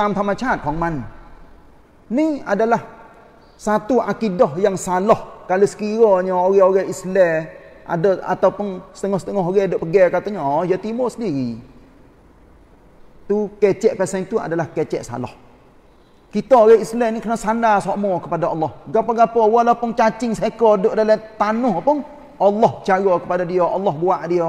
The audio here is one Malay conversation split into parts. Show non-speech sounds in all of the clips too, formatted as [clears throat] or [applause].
ตามธรรมชาติของมันนี่อาดัลลสัตว์อักิดอห์ยังซาลห์กาลสกิโรนี่โอเคโอเคอิสลามอาดัลอัตพงสตงอสตงอโอเคดอกเกะกัตเนาะยาติโมสดีตูเกเจ็ปเซนตูอาดัลเกเจ็ซาลห์กิตโตเกอิสลามนี่คือสันดาสอโม่กับพระอัลลอฮ์กับกับพอวัลพงจัดจิงเซกอดอกเดลตันนู่นพงอัลลอฮ์จ่ายอกับพระเดียวอัลลอฮ์บัวเดียว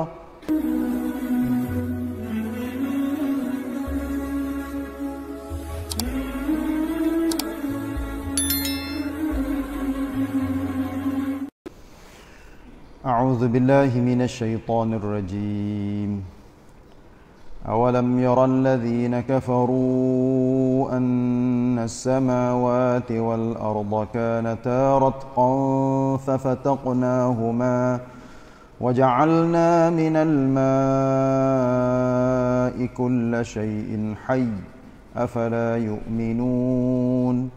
أعوذ بالله من الشيطان الرجيم أولم ير الذين كفروا أن السماوات والأرض كانتا رتقا ففتقناهما وجعلنا من الماء كل شيء حي أفلا يؤمنون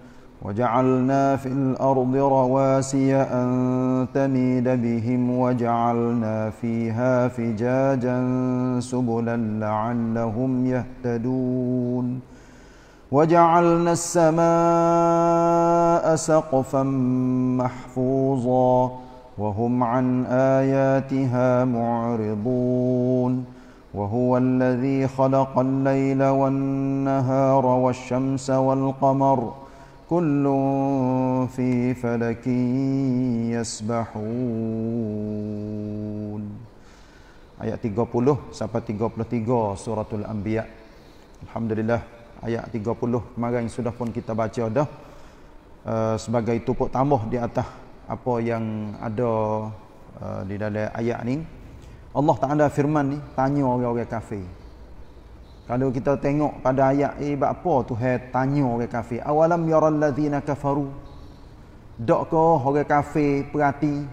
وجعلنا في الأرض رواسي أن تميد بهم وجعلنا فيها فجاجا سبلا لعلهم يهتدون وجعلنا السماء سقفا محفوظا وهم عن آياتها معرضون وهو الذي خلق الليل والنهار والشمس والقمر ۖ كل في فلك يسبحون ayat 30 sampai 33 suratul anbiya alhamdulillah ayat 30 yang sudah pun kita baca dah uh, sebagai tupuk tambah di atas apa yang ada uh, di dalam ayat ni Allah Taala firman ni tanya orang-orang kafir kalau kita tengok pada ayat eh apa tu hai tanya orang kafir awalam yaral ladzina kafaru Dok ko orang kafir perhati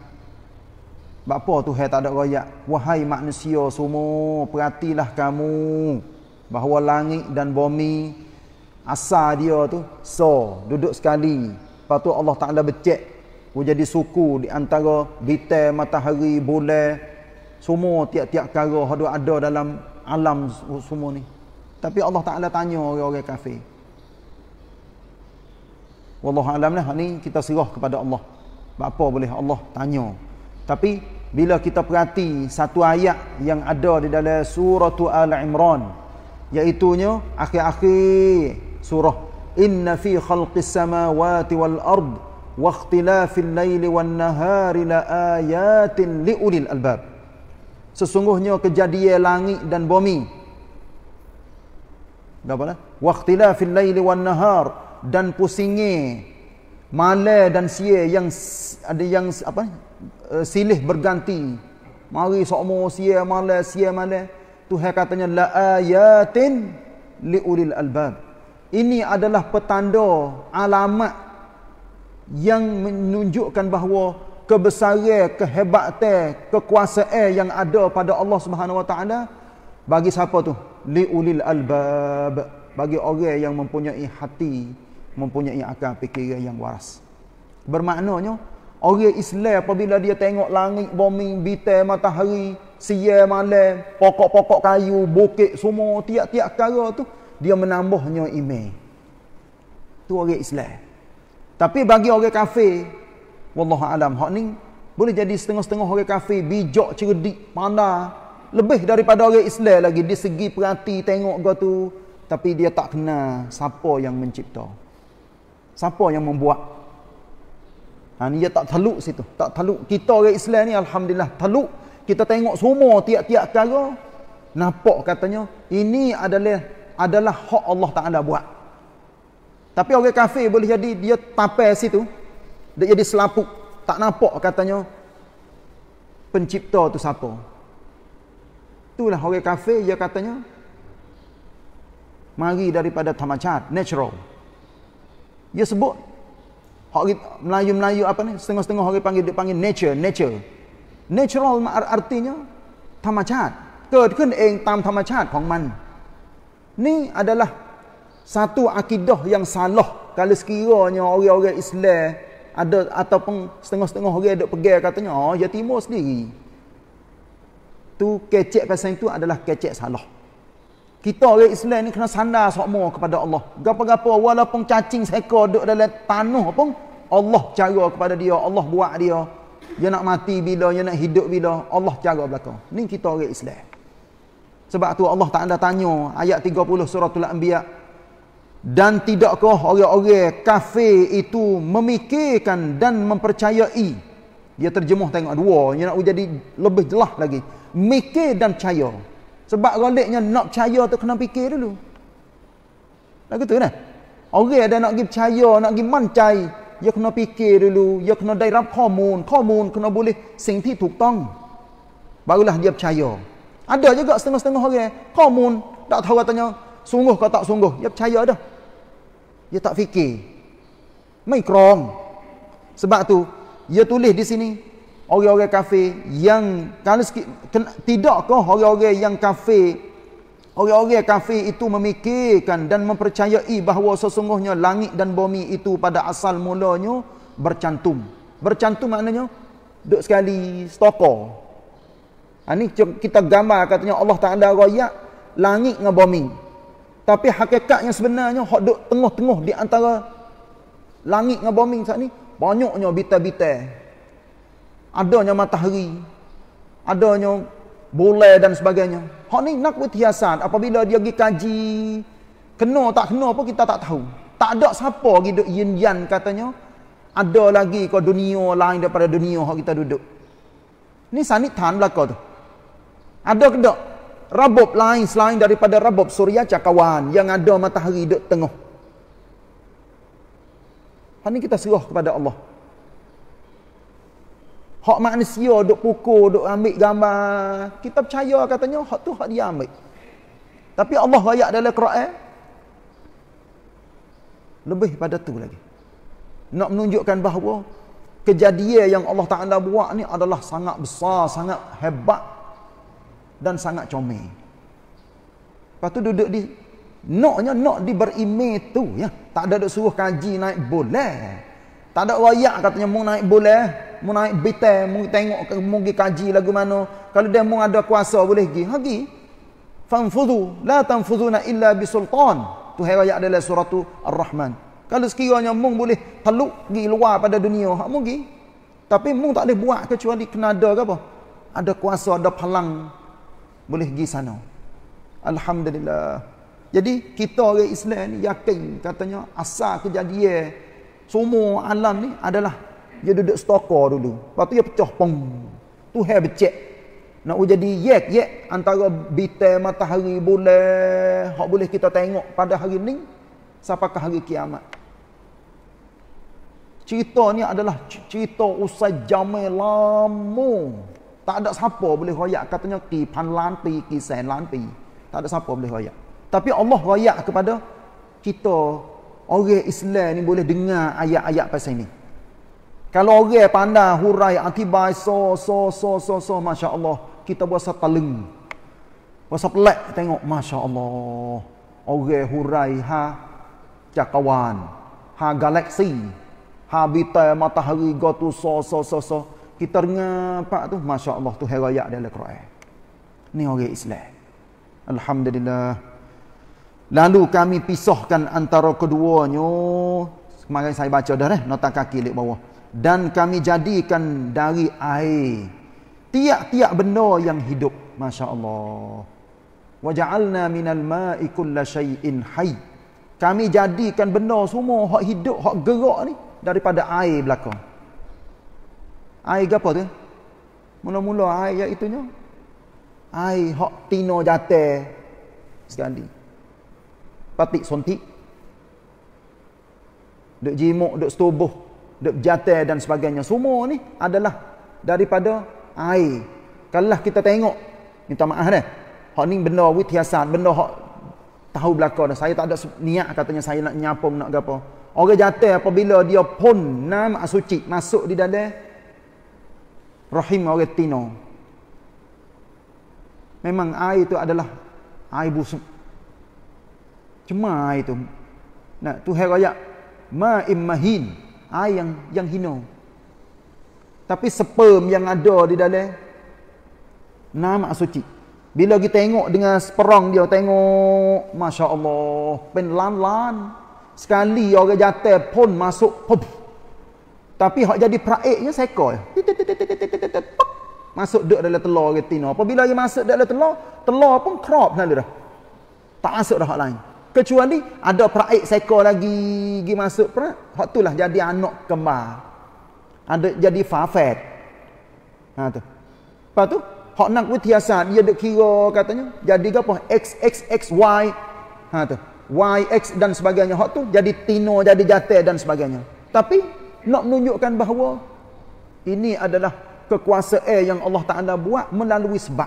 apa tu hai tak ada royak wahai manusia semua perhatilah kamu bahawa langit dan bumi asal dia tu so duduk sekali lepas tu Allah Taala becek menjadi suku di antara bintang matahari bulan semua tiap-tiap perkara hadu ada dalam alam semua ni tapi Allah Ta'ala tanya orang-orang kafir. Wallahu alam lah ni kita sirah kepada Allah. Apa boleh Allah tanya. Tapi bila kita perhati satu ayat yang ada di dalam surah Al-Imran. Iaitunya akhir-akhir surah. Inna fi khalqis samawati wal ard wa ikhtilafil layli wan nahari la ayatin liulil albab. Sesungguhnya kejadian langit dan bumi dan apa waqtilafil laili wan nahar dan pusingnya malam dan siang yang ada yang apa eh, silih berganti mari sokmo siang malam siang malam Tuhan katanya la ayatin liulil albab ini adalah petanda alamat yang menunjukkan bahawa kebesaran kehebatan kekuasaan yang ada pada Allah Subhanahu wa taala bagi siapa tu liulil albab bagi orang yang mempunyai hati mempunyai akal fikiran yang waras bermaknanya orang Islam apabila dia tengok langit bumi bintang matahari siang malam pokok-pokok kayu bukit semua tiap-tiap perkara tu dia menambahnya iman tu orang Islam tapi bagi orang kafir wallahu alam hak ni boleh jadi setengah-setengah orang kafir bijak cerdik pandai lebih daripada orang Islam lagi di segi perhati tengok kau tu tapi dia tak kena. siapa yang mencipta siapa yang membuat ha, ni dia tak teluk situ tak teluk kita orang Islam ni Alhamdulillah teluk kita tengok semua tiap-tiap cara nampak katanya ini adalah adalah hak Allah Ta'ala buat tapi orang kafir boleh jadi dia tapai situ dia jadi selapuk tak nampak katanya pencipta tu siapa Itulah orang kafir dia katanya. Mari daripada tamacat, natural. Dia sebut orang Melayu-Melayu apa ni? Setengah-setengah orang panggil panggil nature, nature. Natural artinya tamacat. Kerja kan eng eh, tam tamacat kong man. Ni adalah satu akidah yang salah kalau sekiranya orang-orang Islam ada ataupun setengah-setengah orang ada pergi katanya oh ya timur sendiri tu kecek pasal itu adalah kecek salah. Kita orang Islam ni kena sandar semua kepada Allah. Gapa-gapa walaupun cacing seekor duduk dalam tanah pun Allah jaga kepada dia, Allah buat dia. Dia nak mati bila, dia nak hidup bila, Allah jaga belaka. Ni kita orang Islam. Sebab tu Allah tak ada tanya ayat 30 surah Al-Anbiya. Dan tidakkah orang-orang kafir itu memikirkan dan mempercayai dia terjemuh tengok dua dia nak jadi lebih jelas lagi mikir dan percaya. Sebab goliknya nak percaya tu kena fikir dulu. Lagu tu dah. Kan? Orang ada nak pergi percaya, nak pergi mancai, dia kena fikir dulu, dia kena dai rap khomun, khomun kena boleh sing ti tuk tong. Barulah dia percaya. Ada juga setengah-setengah orang, khomun tak tahu katanya sungguh ke tak sungguh, dia percaya dah. Dia tak fikir. Mai krom. Sebab tu dia tulis di sini, orang-orang kafir yang kalau sikit ken, tidakkah orang-orang yang kafir orang-orang kafir itu memikirkan dan mempercayai bahawa sesungguhnya langit dan bumi itu pada asal mulanya bercantum bercantum maknanya duduk sekali stokor ini ha, kita gambar katanya Allah Ta'ala raya langit dengan bumi tapi hakikatnya sebenarnya hok duduk tengah-tengah di antara langit dengan bumi saat ini banyaknya bita-bita adanya matahari, adanya boleh dan sebagainya. Hak ni nak berhiasan apabila dia pergi kaji, kena tak kena pun kita tak tahu. Tak ada siapa pergi duduk yin-yan katanya, ada lagi ke dunia lain daripada dunia hak kita duduk. Ni sanitan belakang tu. Ada ke tak? Rabob lain selain daripada rabob surya cakawan yang ada matahari duduk tengah. Hak ni kita serah kepada Allah. Hak manusia duk pukul, duk ambil gambar. Kita percaya katanya hak tu hak dia ambil. Tapi Allah ayat dalam Quran lebih pada tu lagi. Nak menunjukkan bahawa kejadian yang Allah Taala buat ni adalah sangat besar, sangat hebat dan sangat comel. Lepas tu duduk di noknya nok di berime tu ya. Tak ada duk suruh kaji naik boleh. Tak ada wayak katanya mau naik boleh mu naik bitai mu tengok ke pergi kaji lagu mana kalau dia mu ada kuasa boleh pergi ha pergi fanfudhu la na illa bi sultan tu hai ayat dalam ar-rahman kalau sekiranya mu boleh teluk pergi luar pada dunia ha pergi tapi mu tak boleh buat kecuali kena ada ke apa ada kuasa ada palang boleh pergi sana alhamdulillah jadi kita orang Islam ni yakin katanya asal kejadian semua alam ni adalah dia duduk stokor dulu. Lepas tu dia pecah pong. Tu hair becek. Nak jadi yek yek antara bitai matahari boleh. Hak boleh kita tengok pada hari ni. Siapakah hari kiamat. Cerita ni adalah cerita usai jamai lamu. Tak ada siapa boleh royak. Katanya ki pan lanti, ki sen lanti. Tak ada siapa boleh royak. Tapi Allah royak kepada kita. Orang Islam ni boleh dengar ayat-ayat pasal ni. Kalau orang pandang hurai akibai so so so so so masya-Allah, kita berasa teleng. Berasa pelak tengok masya-Allah. Orang hurai ha cakawan, ha galaksi, ha bintang matahari gotu so so so so. Kita dengar tu masya-Allah tu heraya dia dalam Quran. Ni orang Islam. Alhamdulillah. Lalu kami pisahkan antara keduanya. Kemarin saya baca dah eh, nota kaki di bawah dan kami jadikan dari air tiap-tiap benda yang hidup masya-Allah waja'alna minal ma'i kullasyai'in hayy kami jadikan benda semua hak hidup hak gerak ni daripada air belakang air apa tu mula-mula air iaitu nya air hak tino jate sekali patik sontik duk jimuk duk setubuh dek jatah dan sebagainya semua ni adalah daripada air kalau kita tengok minta maaf dah hak ni benda witiasan benda hak tahu belakang dah saya tak ada niat katanya saya nak nyapu nak gapo orang jatah apabila dia pun nama asuci masuk di dalam rahim orang tino memang air itu adalah air busuk cuma air itu nak tuhan raya ma'im ha, yang yang hina tapi sperm yang ada di dalam nama suci bila kita tengok dengan sperong dia tengok masya-Allah penlan-lan sekali orang jatuh pun masuk pop tapi hak jadi praiknya seekor masuk duduk dalam telur retina apabila dia masuk dalam telur telur pun crop dah dah tak masuk dah hak lain Kecuali ada peraik seekor lagi gi masuk perak. Hak itulah jadi anak kembar. Ada jadi fafet. Ha tu. Lepas tu, hak nak wutiasan dia dak kira katanya jadi apa? X X X Y. Ha tu. Y X dan sebagainya hak tu jadi tino jadi jate dan sebagainya. Tapi nak menunjukkan bahawa ini adalah kekuasaan yang Allah Taala buat melalui sebab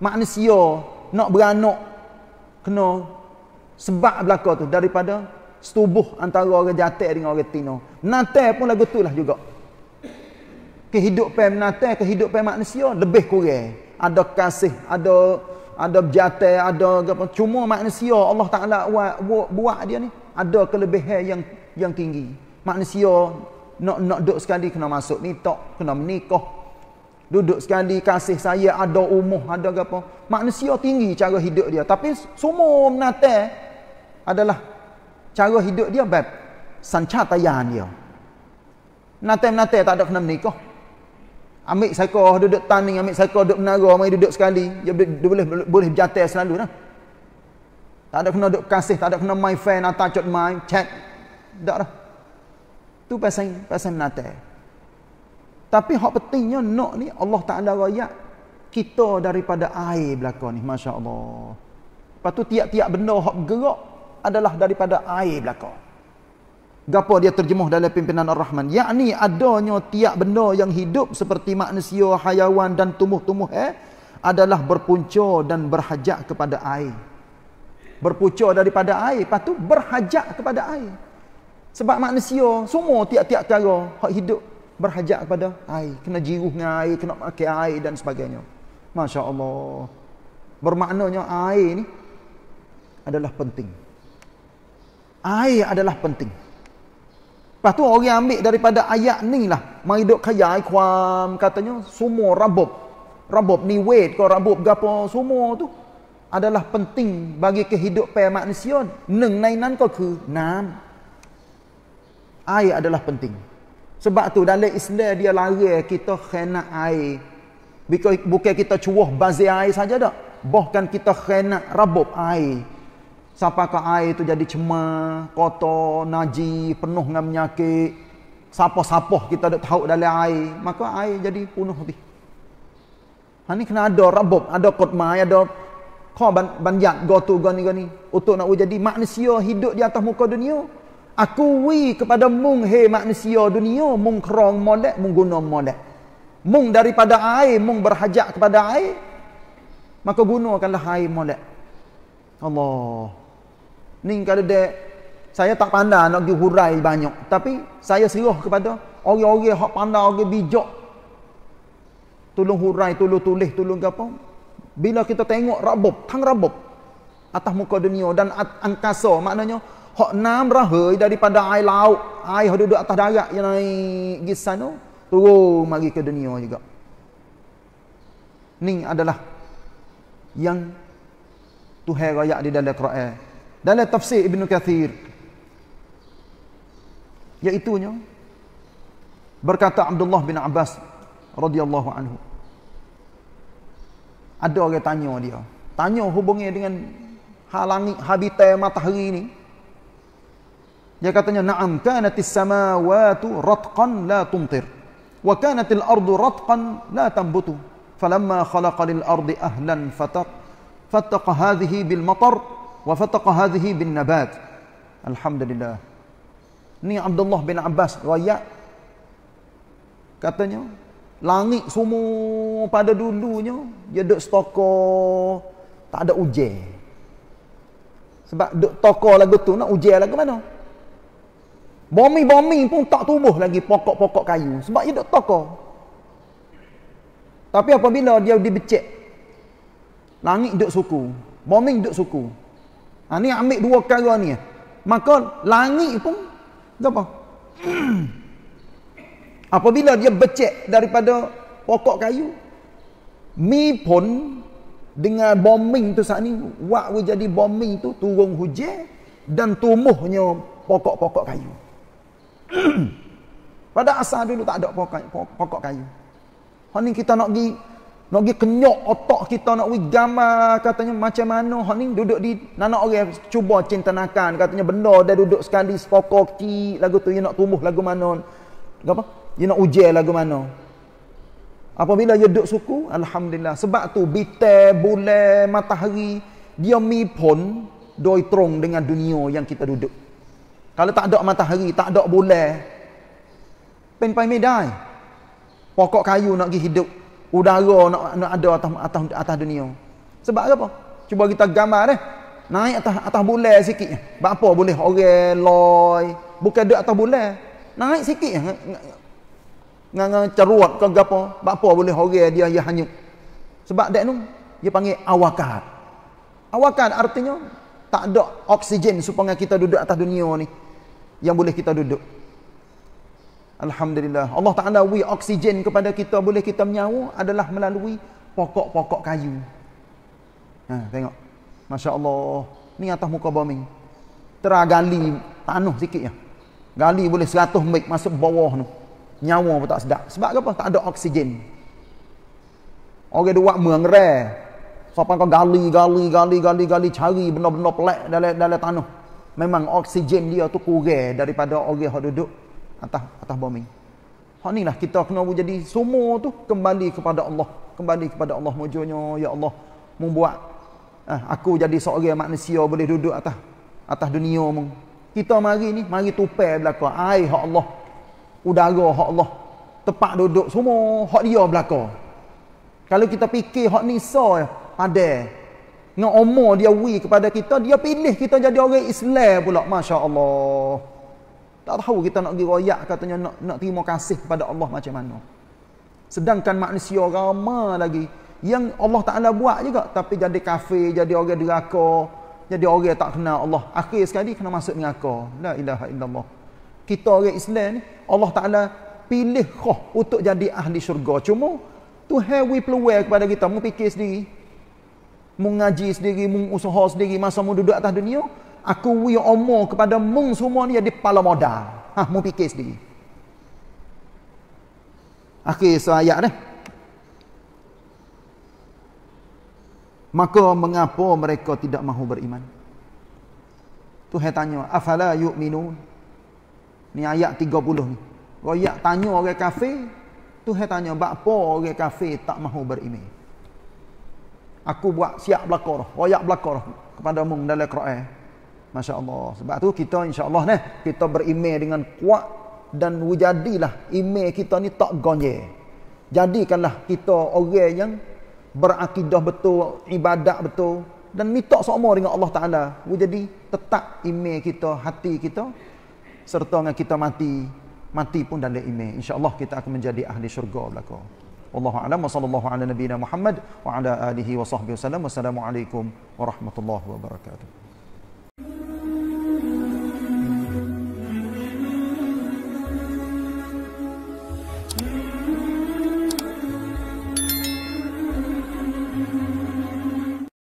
manusia nak beranak kena sebab belaka tu daripada setubuh antara orang jatuh dengan orang tino natal pun lagu tu lah juga kehidupan natal kehidupan manusia lebih kurang ada kasih ada ada jatuh ada apa cuma manusia Allah Ta'ala buat, buat, buat dia ni ada kelebihan yang yang tinggi manusia nak nak duduk sekali kena masuk ni tak kena menikah duduk sekali kasih saya ada umuh ada apa manusia tinggi cara hidup dia tapi semua menatal adalah cara hidup dia bab sancatayan dia. Natem-natem tak ada kena menikah. Ambil saiko duduk tanding, ambil saiko duduk menara, mari duduk sekali. Dia, dia, dia boleh boleh berjatuh selalu dah. Tak ada kena duduk kasih, tak ada kena my fan atau chat my chat. Tak dah. Tu pasal pasal natem. Tapi hak pentingnya nak ni Allah Taala royak kita daripada air belaka ni masya-Allah. Lepas tu tiap-tiap benda hak gerak adalah daripada air belaka. Gapo dia terjemuh dalam pimpinan Ar-Rahman? Yakni adanya tiap benda yang hidup seperti manusia, hayawan dan tumbuh-tumbuh eh, adalah berpunca dan berhajak kepada air. Berpunca daripada air, lepas tu berhajak kepada air. Sebab manusia semua tiap-tiap cara hak hidup berhajak kepada air, kena jiruh dengan air, kena pakai air dan sebagainya. Masya-Allah. Bermaknanya air ni adalah penting air adalah penting lepas tu orang ambil daripada ayat ni lah mahiduk khayai kuam katanya semua rabob rabob ni wet, kau rabob gapo semua tu adalah penting bagi kehidupan manusia neng nainan kau ke nam air adalah penting sebab tu dalam Islam dia lari kita kena air bukan kita cuah bazi air saja dak bahkan kita kena rabob air Siapakah air itu jadi cema, kotor, naji, penuh dengan penyakit. Sapa-sapa kita tak tahu dalam air. Maka air jadi penuh. Ini ha, kena ada rabob, ada kotma, ada kau ban banyak gotu gani gani untuk nak jadi manusia hidup di atas muka dunia aku wi kepada mung he manusia dunia mung krong molek mung guna molek mung daripada air mung berhajat kepada air maka gunakanlah air molek Allah Ni kalau dek saya tak pandai nak pergi hurai banyak. Tapi saya serah kepada orang-orang hak pandai, orang bijak. Tolong hurai, tolong tulis, tolong ke apa. Bila kita tengok rabob, tang rabob. Atas muka dunia dan at angkasa. Maknanya, hak nam rahai daripada air laut. Air yang duduk atas darat yang naik di sana. Turun mari ke dunia juga. Ini adalah yang Tuhan rakyat di dalam Quran dalam tafsir Ibn Kathir iaitunya berkata Abdullah bin Abbas radhiyallahu anhu ada orang tanya dia tanya hubungnya dengan halangi habitat matahari ini dia katanya na'am kanatis samawati ratqan la tumtir wa kanatil ardu ratqan la tambutu falamma khalaqa lil ardi ahlan fatat fataq hadhihi bil matar وفتق هذه بالنبات الحمد لله ni Abdullah bin Abbas royak katanya langit semua pada dulunya dia duduk setoko tak ada uje sebab duduk toko lagu tu nak uje lagu mana bomi-bomi pun tak tumbuh lagi pokok-pokok kayu sebab dia duduk toko tapi apabila dia dibecek langit duduk suku bomi duduk suku Ha, ni ambil dua kara ni. Maka langit pun apa? [clears throat] Apabila dia becek daripada pokok kayu, mi pun dengan bombing tu saat ni, waktu jadi bombing tu turun hujan dan tumbuhnya pokok-pokok kayu. [clears throat] Pada asal dulu tak ada pokok, pokok kayu. Hari ni kita nak pergi nak pergi kenyok otak kita nak pergi gambar katanya macam mana hak ni duduk di nanak orang cuba cintanakan katanya benda dia duduk sekali sepokok kecil lagu tu dia nak tumbuh lagu mana apa dia nak ujar lagu mana apabila dia duduk suku alhamdulillah sebab tu bite bulan matahari dia mi pun doi trong dengan dunia yang kita duduk kalau tak ada matahari tak ada bulan pen pai medai pokok kayu nak pergi hidup udara nak, nak ada atas, atas atas dunia. Sebab apa? Cuba kita gambar eh. Naik atas atas bulan sikit. Bak apa boleh orang loy, bukan duduk atas bulan. Naik sikit ya. Ngang ceruat ke gapo? Bak apa boleh orang dia ya hanyut. Sebab dak nun, dia panggil awakat. Awakat artinya tak ada oksigen supaya kita duduk atas dunia ni yang boleh kita duduk. Alhamdulillah. Allah Ta'ala we oksigen kepada kita, boleh kita menyawa adalah melalui pokok-pokok kayu. Ha, tengok. Masya Allah. Ni atas muka bumi. Teragali tanuh sikit ya. Gali boleh 100 mik masuk bawah tu. Nyawa pun tak sedap. Sebab apa? Tak ada oksigen. Orang dia buat mengerai. Sampai kau gali, gali, gali, gali, gali, cari benda-benda pelik dalam, dalam tanah. Memang oksigen dia tu kurang daripada orang yang duduk atas atas bombing. Hak ni lah kita kena jadi semua tu kembali kepada Allah. Kembali kepada Allah mujurnya. Ya Allah. Membuat eh, aku jadi seorang manusia boleh duduk atas atas dunia. Mung. Kita mari ni, mari tupai belakang. Air hak Allah. Udara hak Allah. Tempat duduk semua hak dia belakang. Kalau kita fikir hak ni so ada. Dengan umur dia wui kepada kita, dia pilih kita jadi orang Islam pula. Masya Allah. Tak tahu kita nak pergi royak katanya nak, nak terima kasih pada Allah macam mana. Sedangkan manusia ramai lagi yang Allah Ta'ala buat juga. Tapi jadi kafir, jadi orang deraka, jadi orang tak kenal Allah. Akhir sekali kena masuk neraka. La ilaha illallah. Kita orang Islam ni, Allah Ta'ala pilih khuh untuk jadi ahli syurga. Cuma tu hewi peluai kepada kita. Mu fikir sendiri. Mu ngaji sendiri, mu usaha sendiri masa mu duduk atas dunia aku wi umur kepada mung semua ni di pala modal. Ha, mu fikir sendiri. Akhir ayat ni. Maka mengapa mereka tidak mahu beriman? Tuhan tanya, afala yu'minun? Ni ayat 30 ni. Royak tanya orang kafir, Tuhan tanya, bakpo orang kafir tak mahu beriman? Aku buat siap belakor, royak belakor kepada mung dalam Quran. Masya Allah. Sebab tu kita insya Allah ne, kita berime dengan kuat dan wujadilah ime kita ni tak gonye. Jadikanlah kita orang yang berakidah betul, ibadat betul dan minta semua dengan Allah Ta'ala. Jadi tetap ime kita, hati kita serta dengan kita mati. Mati pun dalam Insya Allah kita akan menjadi ahli syurga belakang. Allah Alam wa sallallahu ala nabina Muhammad wa ala alihi wa sahbihi wa sallam. Wassalamualaikum warahmatullahi wabarakatuh.